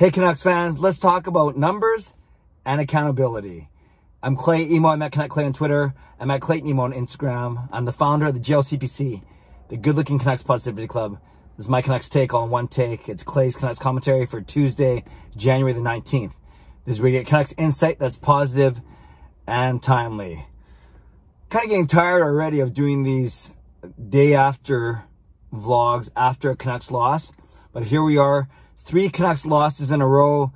Hey Canucks fans, let's talk about numbers and accountability. I'm Clay Emo. I'm at Connect Clay on Twitter. I'm at Clayton Emo on Instagram. I'm the founder of the GLCPC, the Good Looking Canucks Positivity Club. This is my Canucks take all in one take. It's Clay's Canucks commentary for Tuesday, January the 19th. This is where you get Canucks insight that's positive and timely. Kind of getting tired already of doing these day after vlogs after a Canucks loss, but here we are Three Canucks losses in a row.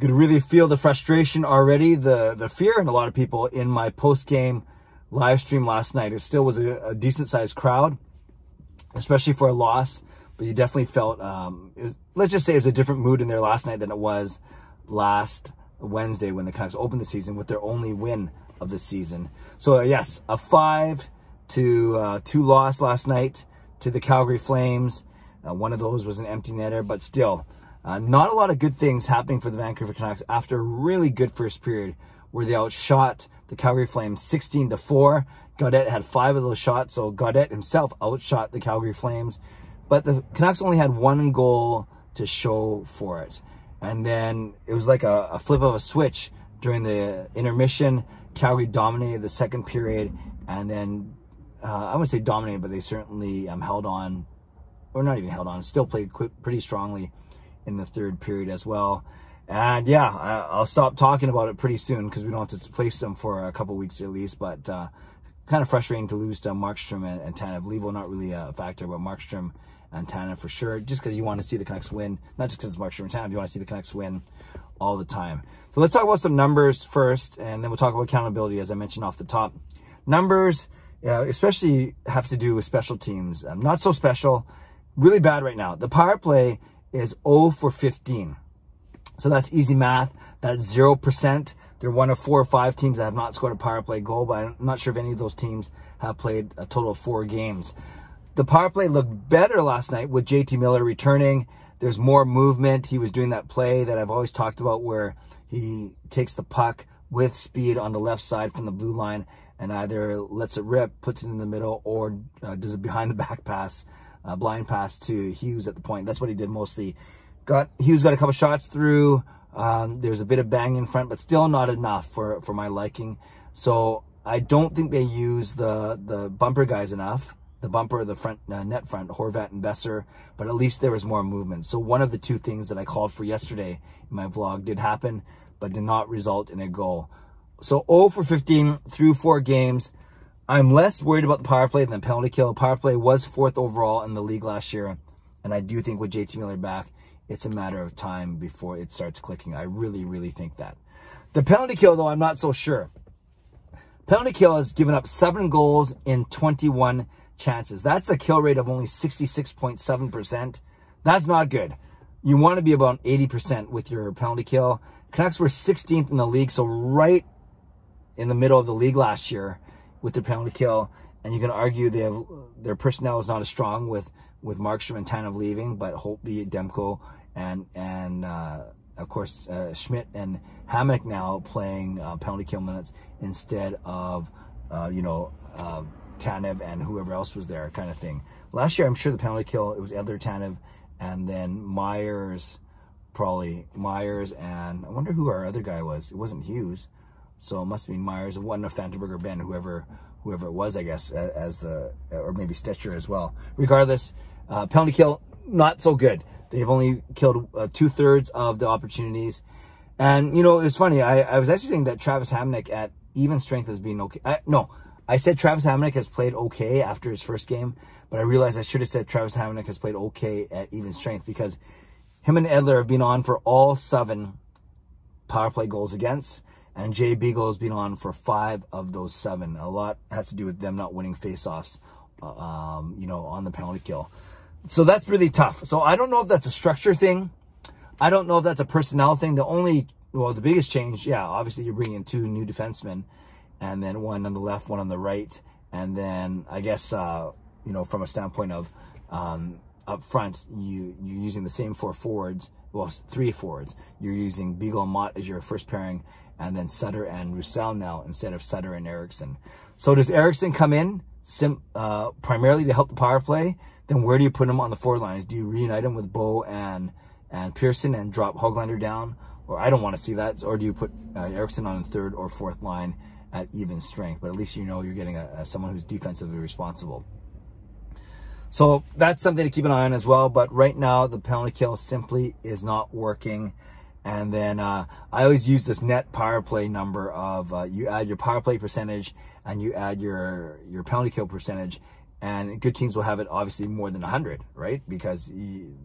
Could really feel the frustration already, the, the fear in a lot of people in my post-game live stream last night. It still was a, a decent-sized crowd, especially for a loss. But you definitely felt, um, was, let's just say it was a different mood in there last night than it was last Wednesday when the Canucks opened the season with their only win of the season. So uh, yes, a five to uh, two loss last night to the Calgary Flames. Uh, one of those was an empty netter, but still, uh, not a lot of good things happening for the Vancouver Canucks after a really good first period where they outshot the Calgary Flames 16 to 4. Gaudet had five of those shots, so Gaudet himself outshot the Calgary Flames. But the Canucks only had one goal to show for it. And then it was like a, a flip of a switch during the intermission. Calgary dominated the second period, and then uh, I wouldn't say dominated, but they certainly um, held on or not even held on, still played pretty strongly in the third period as well. And yeah, I, will stop talking about it pretty soon because we don't have to place them for a couple weeks at least. But uh, kind of frustrating to lose to Markstrom and, and Tanev. Levo not really a factor, but Markstrom and Tanev for sure. Just because you want to see the Canucks win, not just because it's Markstrom and Tanev, you want to see the Canucks win all the time. So let's talk about some numbers first, and then we'll talk about accountability as I mentioned off the top. Numbers, uh, especially have to do with special teams. Um, not so special really bad right now. The power play is 0 for 15. So that's easy math. That's 0%. They're one of four or five teams that have not scored a power play goal, but I'm not sure if any of those teams have played a total of four games. The power play looked better last night with JT Miller returning. There's more movement. He was doing that play that I've always talked about where he takes the puck with speed on the left side from the blue line and either lets it rip, puts it in the middle, or uh, does it behind the back pass blind pass to Hughes at the point. That's what he did mostly. Got Hughes got a couple shots through. Um, there's a bit of bang in front, but still not enough for, for my liking. So I don't think they use the, the bumper guys enough. The bumper, the front uh, net front, Horvat and Besser, but at least there was more movement. So one of the two things that I called for yesterday in my vlog did happen, but did not result in a goal. So 0 for 15 through four games. I'm less worried about the power play than the penalty kill. Power play was fourth overall in the league last year, and I do think with JT Miller back, it's a matter of time before it starts clicking. I really, really think that. The penalty kill, though, I'm not so sure. Penalty kill has given up seven goals in 21 chances. That's a kill rate of only 66.7%. That's not good. You want to be about 80% with your penalty kill. Canucks were 16th in the league, so right in the middle of the league last year with their penalty kill. And you can argue they have their personnel is not as strong with with Markstrom and Tanev leaving, but Holtby, Demko, and and uh, of course uh, Schmidt and Hammock now playing uh, penalty kill minutes instead of uh, you know uh, Tanev and whoever else was there, kind of thing. Last year, I'm sure the penalty kill it was Edler Tanev and then Myers, probably Myers and I wonder who our other guy was. It wasn't Hughes. So it must have been Myers, one of Thunberg or Ben, whoever whoever it was, I guess, as the or maybe Stitcher as well. Regardless, uh, penalty kill not so good. They've only killed uh, two thirds of the opportunities, and you know it's funny. I, I was actually saying that Travis Hamnick at even strength has been okay. I, uh, no, I said Travis Hamnick has played okay after his first game, but I realized I should have said Travis Hamnick has played okay at even strength because him and Edler have been on for all seven power play goals against. And Jay Beagle's been on for five of those seven. A lot has to do with them not winning faceoffs, uh, um, you know, on the penalty kill. So that's really tough. So I don't know if that's a structure thing. I don't know if that's a personnel thing. The only, well, the biggest change, yeah, obviously you're bringing in two new defensemen and then one on the left, one on the right. And then I guess, uh, you know, from a standpoint of um, up front, you, you're using the same four forwards well, three forwards. You're using Beagle and Mott as your first pairing, and then Sutter and Roussel now instead of Sutter and Erickson. So does Erickson come in sim, uh, primarily to help the power play? Then where do you put him on the forward lines? Do you reunite him with Bo and and Pearson and drop Hoglander down? Or I don't want to see that. Or do you put uh, Erickson on the third or fourth line at even strength? But at least you know you're getting a, a someone who's defensively responsible. So that's something to keep an eye on as well. But right now, the penalty kill simply is not working. And then uh, I always use this net power play number of uh, you add your power play percentage and you add your your penalty kill percentage, and good teams will have it obviously more than 100, right? Because you,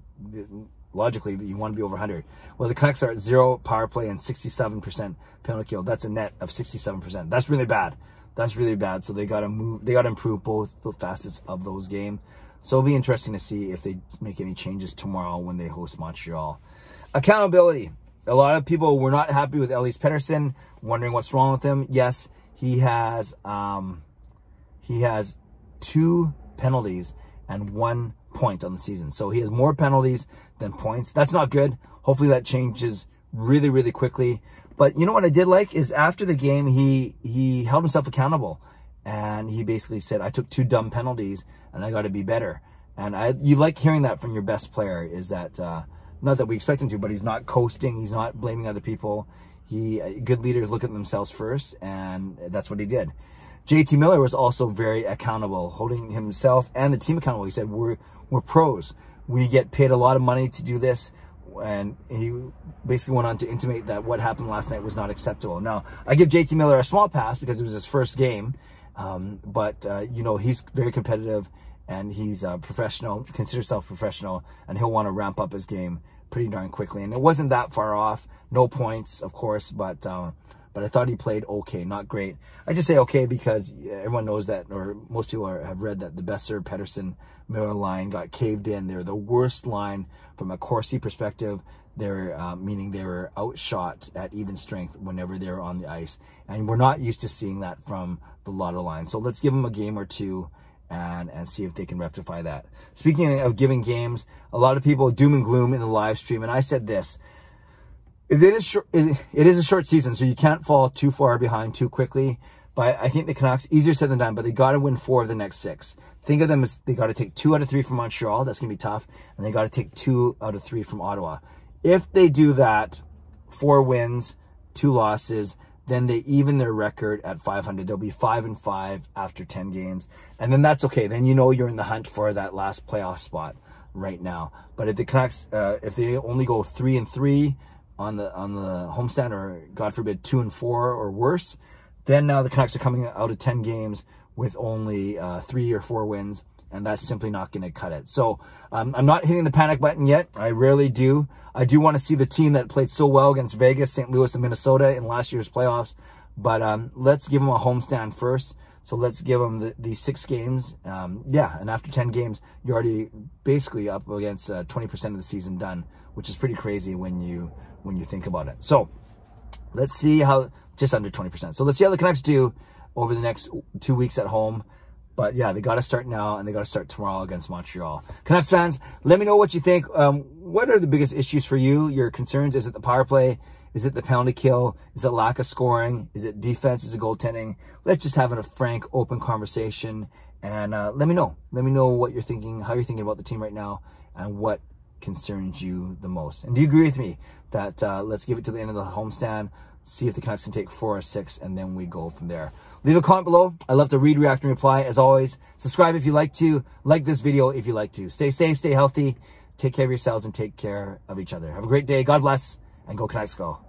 logically you want to be over 100. Well, the Canucks are at zero power play and 67% penalty kill. That's a net of 67%. That's really bad. That's really bad. So they got to move. They got to improve both the facets of those game. So it'll be interesting to see if they make any changes tomorrow when they host Montreal. Accountability. A lot of people were not happy with Elias Pettersson, wondering what's wrong with him. Yes, he has um, he has two penalties and one point on the season. So he has more penalties than points. That's not good. Hopefully that changes really, really quickly. But you know what I did like is after the game, he he held himself accountable and he basically said, "I took two dumb penalties, and I got to be better." And I, you like hearing that from your best player is that uh, not that we expect him to, but he's not coasting, he's not blaming other people. He uh, good leaders look at themselves first, and that's what he did. JT Miller was also very accountable, holding himself and the team accountable. He said, "We're we're pros. We get paid a lot of money to do this." And he basically went on to intimate that what happened last night was not acceptable. Now, I give JT Miller a small pass because it was his first game um, but, uh, you know, he's very competitive and he's a uh, professional, considers himself professional, and he'll want to ramp up his game pretty darn quickly. And it wasn't that far off. No points, of course, but uh, but I thought he played okay, not great. I just say okay because everyone knows that, or most people are, have read that the Besser Pedersen Miller line got caved in. They're the worst line from a Corsi perspective they are uh, meaning they were outshot at even strength whenever they were on the ice. And we're not used to seeing that from the Lotto line. So let's give them a game or two and, and see if they can rectify that. Speaking of giving games, a lot of people doom and gloom in the live stream. And I said this, it is, short, it is a short season, so you can't fall too far behind too quickly. But I think the Canucks, easier said than done, but they got to win four of the next six. Think of them as they got to take two out of three from Montreal. That's going to be tough. And they got to take two out of three from Ottawa. If they do that, four wins, two losses, then they even their record at 500. They'll be 5 and 5 after 10 games. And then that's okay. Then you know you're in the hunt for that last playoff spot right now. But if the Canucks uh, if they only go 3 and 3 on the on the homestand or god forbid 2 and 4 or worse, then now the Canucks are coming out of 10 games with only uh, 3 or 4 wins and that's simply not going to cut it. So um, I'm not hitting the panic button yet. I rarely do. I do want to see the team that played so well against Vegas, St. Louis, and Minnesota in last year's playoffs. But um, let's give them a homestand first. So let's give them the, the six games. Um, yeah, and after 10 games, you're already basically up against 20% uh, of the season done, which is pretty crazy when you when you think about it. So let's see how, just under 20%. So let's see how the Canucks do over the next two weeks at home. But yeah, they got to start now and they got to start tomorrow against Montreal. Canucks fans, let me know what you think. Um, what are the biggest issues for you? Your concerns? Is it the power play? Is it the penalty kill? Is it lack of scoring? Is it defense? Is it goaltending? Let's just have a frank, open conversation and uh, let me know. Let me know what you're thinking, how you're thinking about the team right now, and what concerns you the most. And do you agree with me that uh, let's give it to the end of the homestand? see if the Canucks can take four or six, and then we go from there. Leave a comment below. I love to read, react, and reply. As always, subscribe if you like to. Like this video if you like to. Stay safe, stay healthy, take care of yourselves, and take care of each other. Have a great day. God bless, and go Canucks go.